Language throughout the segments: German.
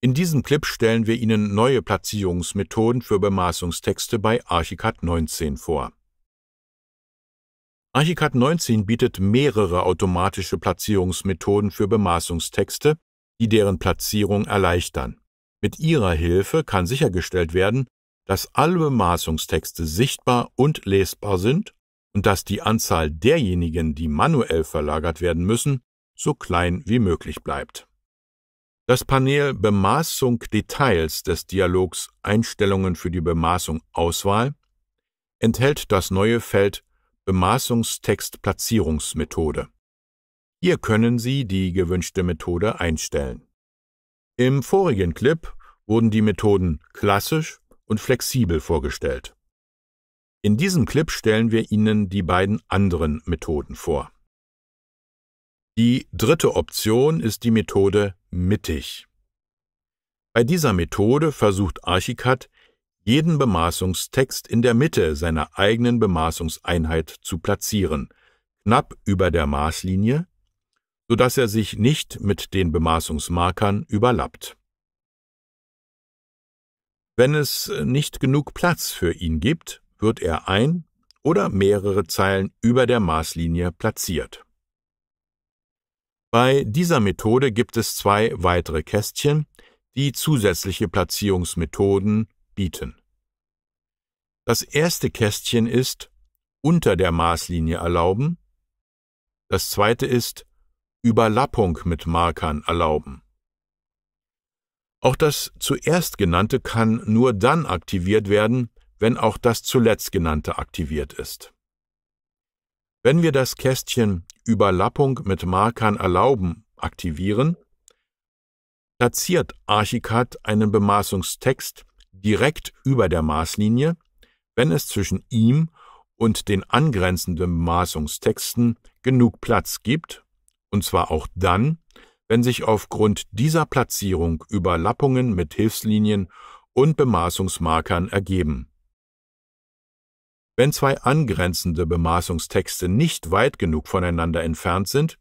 In diesem Clip stellen wir Ihnen neue Platzierungsmethoden für Bemaßungstexte bei Archicad 19 vor. Archicad 19 bietet mehrere automatische Platzierungsmethoden für Bemaßungstexte, die deren Platzierung erleichtern. Mit ihrer Hilfe kann sichergestellt werden, dass alle Bemaßungstexte sichtbar und lesbar sind und dass die Anzahl derjenigen, die manuell verlagert werden müssen, so klein wie möglich bleibt. Das Panel Bemaßung Details des Dialogs Einstellungen für die Bemaßung Auswahl enthält das neue Feld Bemaßungstext-Platzierungsmethode. Hier können Sie die gewünschte Methode einstellen. Im vorigen Clip wurden die Methoden klassisch und flexibel vorgestellt. In diesem Clip stellen wir Ihnen die beiden anderen Methoden vor. Die dritte Option ist die Methode mittig. Bei dieser Methode versucht Archicad, jeden Bemaßungstext in der Mitte seiner eigenen Bemaßungseinheit zu platzieren, knapp über der Maßlinie, so dass er sich nicht mit den Bemaßungsmarkern überlappt. Wenn es nicht genug Platz für ihn gibt, wird er ein oder mehrere Zeilen über der Maßlinie platziert. Bei dieser Methode gibt es zwei weitere Kästchen, die zusätzliche Platzierungsmethoden bieten. Das erste Kästchen ist unter der Maßlinie erlauben. Das zweite ist Überlappung mit Markern erlauben. Auch das zuerst genannte kann nur dann aktiviert werden, wenn auch das zuletzt genannte aktiviert ist. Wenn wir das Kästchen Überlappung mit Markern erlauben aktivieren, platziert Archicad einen Bemaßungstext direkt über der Maßlinie, wenn es zwischen ihm und den angrenzenden Bemaßungstexten genug Platz gibt, und zwar auch dann, wenn sich aufgrund dieser Platzierung Überlappungen mit Hilfslinien und Bemaßungsmarkern ergeben. Wenn zwei angrenzende Bemaßungstexte nicht weit genug voneinander entfernt sind,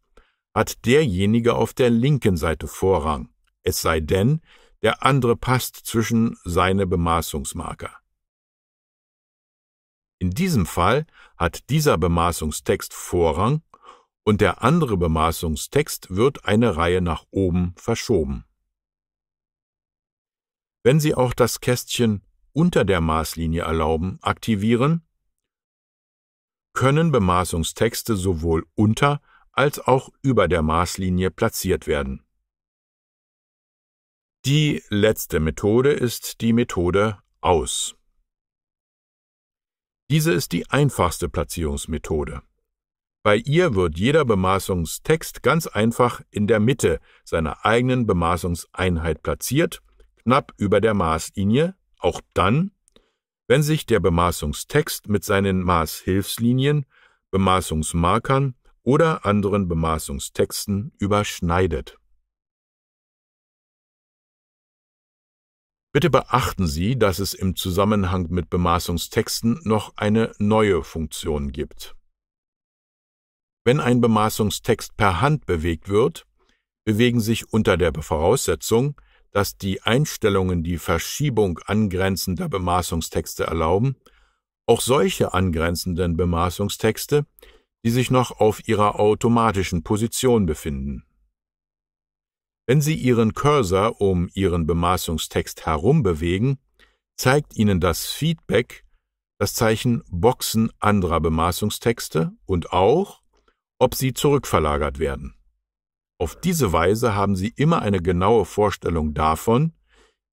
hat derjenige auf der linken Seite Vorrang, es sei denn, der andere passt zwischen seine Bemaßungsmarker. In diesem Fall hat dieser Bemaßungstext Vorrang und der andere Bemaßungstext wird eine Reihe nach oben verschoben. Wenn Sie auch das Kästchen unter der Maßlinie erlauben, aktivieren, können Bemaßungstexte sowohl unter als auch über der Maßlinie platziert werden. Die letzte Methode ist die Methode aus. Diese ist die einfachste Platzierungsmethode. Bei ihr wird jeder Bemaßungstext ganz einfach in der Mitte seiner eigenen Bemaßungseinheit platziert, knapp über der Maßlinie, auch dann, wenn sich der Bemaßungstext mit seinen Maßhilfslinien, Bemaßungsmarkern oder anderen Bemaßungstexten überschneidet. Bitte beachten Sie, dass es im Zusammenhang mit Bemaßungstexten noch eine neue Funktion gibt. Wenn ein Bemaßungstext per Hand bewegt wird, bewegen sich unter der Voraussetzung, dass die Einstellungen die Verschiebung angrenzender Bemaßungstexte erlauben, auch solche angrenzenden Bemaßungstexte, die sich noch auf ihrer automatischen Position befinden. Wenn Sie Ihren Cursor um Ihren Bemaßungstext herum bewegen, zeigt Ihnen das Feedback das Zeichen Boxen anderer Bemaßungstexte und auch, ob sie zurückverlagert werden. Auf diese Weise haben Sie immer eine genaue Vorstellung davon,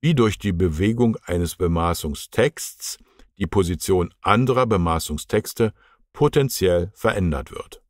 wie durch die Bewegung eines Bemaßungstexts die Position anderer Bemaßungstexte potenziell verändert wird